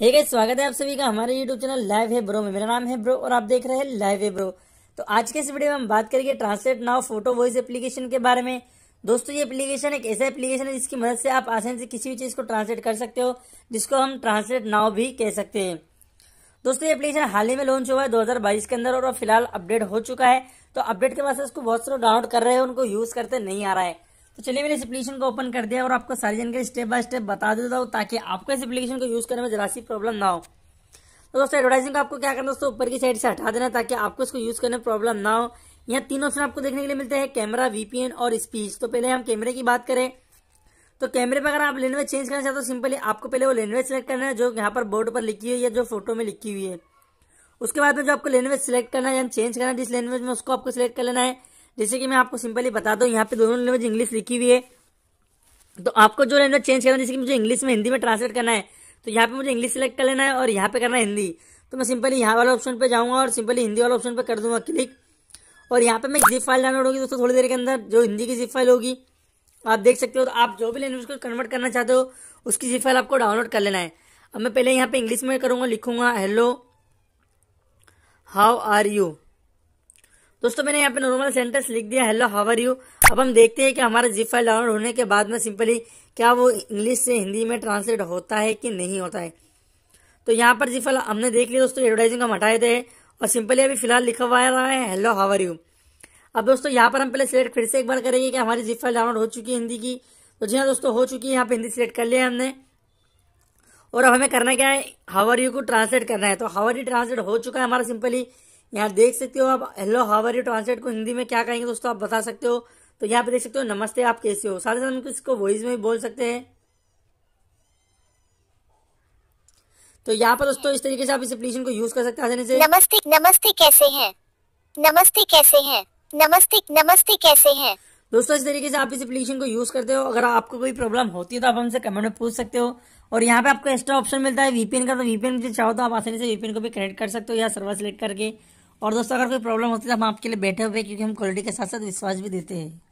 एक hey स्वागत है आप सभी का हमारे यूट्यूब चैनल लाइव है ब्रो में मेरा नाम है ब्रो और आप देख रहे हैं लाइव है ब्रो तो आज के इस वीडियो में हम बात करेंगे translate now photo voice application के बारे में दोस्तों ये एप्लीकेशन एक ऐसा एप्लीकेशन है जिसकी मदद से आप आसानी से किसी भी चीज़ को ट्रांसलेट कर सकते हो जिसको हम ट्रांसलेट नाव भी कह सकते हैं दोस्तों ये एप्लीकेशन हाल ही में लॉन्च हुआ है दो के अंदर और फिलहाल अपडेट हो चुका है तो अपडेट के बाद उसको बहुत सारे डाउनलोड कर रहे हैं उनको यूज़ करते नहीं आ रहा है तो चलिए मैंने इस एप्लीकेशन को ओपन कर दिया और आपको सारी जानकारी स्टेप बाय स्टेप बता देता हूँ ताकि आपको इस एप्लीकेशन को यूज़ करने में जरा सी प्रॉब्लम ना हो तो दोस्तों एडवर्टाइजिंग को आपको क्या करना दोस्तों ऊपर की साइड से हटा देना ताकि आपको इसको यूज़ करने में प्रॉब्लम ना हो यहाँ तीन ऑप्शन आपको देखने के लिए मिलते हैं कैमरा वीपीएन और स्पीच तो पहले हम कैमरे की बात करें तो कैमरे पर अगर आप लैंग्वेज चेंज करना चाहते हो सिंपली आपको पहले वो लैंग्वेज सेलेक्ट करना है जो यहाँ पर बोर्ड पर लिखी हुई है जो फोटो में लिखी हुई है उसके बाद में जो आपको लैंग्वेज सेलेक्ट करना है या चेंज करना है जिस लैंग्वेज में उसको आपको सिलेक्ट कर लेना है जैसे कि मैं आपको सिंपली बता दूँ यहाँ पे दोनों लैंग्वेज इंग्लिश लिखी हुई है तो आपको जो लैंग्वेज चेंज करना है जैसे कि मुझे इंग्लिश में हिंदी में ट्रांसलेट करना है तो यहाँ पे मुझे इंग्लिश सेलेक्ट कर लेना है और यहाँ पे करना है हिंदी तो मैं सिंपली यहाँ वाले ऑप्शन पर जाऊँगा और सिंपली हिंदी वाले ऑप्शन पर कर दूंगा क्लिक और यहाँ पर मैं जिप फाइल डाउनलोड होगी दोस्तों थोड़ी देर के अंदर जो हिंदी की जिप फाइल होगी आप देख सकते हो तो आप जो भी लैंग्वेज को कन्वर्ट करना चाहते हो उसकी जिप फाइल आपको डाउनलोड कर लेना है अब मैं पहले यहाँ पे इंग्लिश में करूँगा लिखूंगा हेलो हाउ आर यू दोस्तों मैंने यहाँ पे नॉर्मल सेंटेंस लिख दिया हेलो हावर यू अब हम देखते हैं कि हमारा जिप फाइल डाउनलोड होने के बाद में सिंपली क्या वो इंग्लिश से हिंदी में ट्रांसलेट होता है कि नहीं होता है तो यहाँ पर जिप फाइल हमने देख लिया दोस्तों एडवर्टाइजिंग हम हटाए थे और सिंपली अभी फिलहाल लिखा हुआ रहा है हेलो हावर यू अब दोस्तों यहाँ पर हम पहले सिलेक्ट फिर से एक बार करेंगे कि हमारी जिप फाइल डाउनलोड हो चुकी है हिंदी की तो जी हाँ दोस्तों हो चुकी है यहाँ पे हिंदी सिलेक्ट कर लिया है हमने और अब हमें करना क्या है हावर यू को ट्रांसलेट करना है तो हावर यू ट्रांसलेट हो चुका है हमारा सिंपली यहाँ देख सकते हो आप हेलो हावर यू ट्रांसलेट को हिंदी में क्या कहेंगे दोस्तों आप बता सकते हो तो यहाँ पे देख सकते हो नमस्ते आप कैसे हो साथ साथ हम इसको वॉइस में भी बोल सकते हैं तो यहाँ पर दोस्तों इस तरीके से आप इस एप्लीकेशन को यूज कर सकते हैं से नमस्ते नमस्ते कैसे हैं नमस्ते कैसे हैं नमस्ते नमस्ते कैसे हैं दोस्तों इस तरीके से आप इस एप्लीकेशन को यूज करते हो अगर आपको कोई प्रॉब्लम होती है तो आप हमसे कमेंट में पूछ सकते हो और यहाँ पे आपको एक्स्ट्रा ऑप्शन मिलता है वीपीएन का तो वीपीएन चाहो तो आप आसानी से वीपीएन को भी कनेक्ट कर सकते हो या सर्वर सेलेक्ट करके और दोस्तों अगर कोई प्रॉब्लम होती है तो हम आपके लिए बैठे हुए क्योंकि हम क्वालिटी के साथ साथ विश्वास भी देते हैं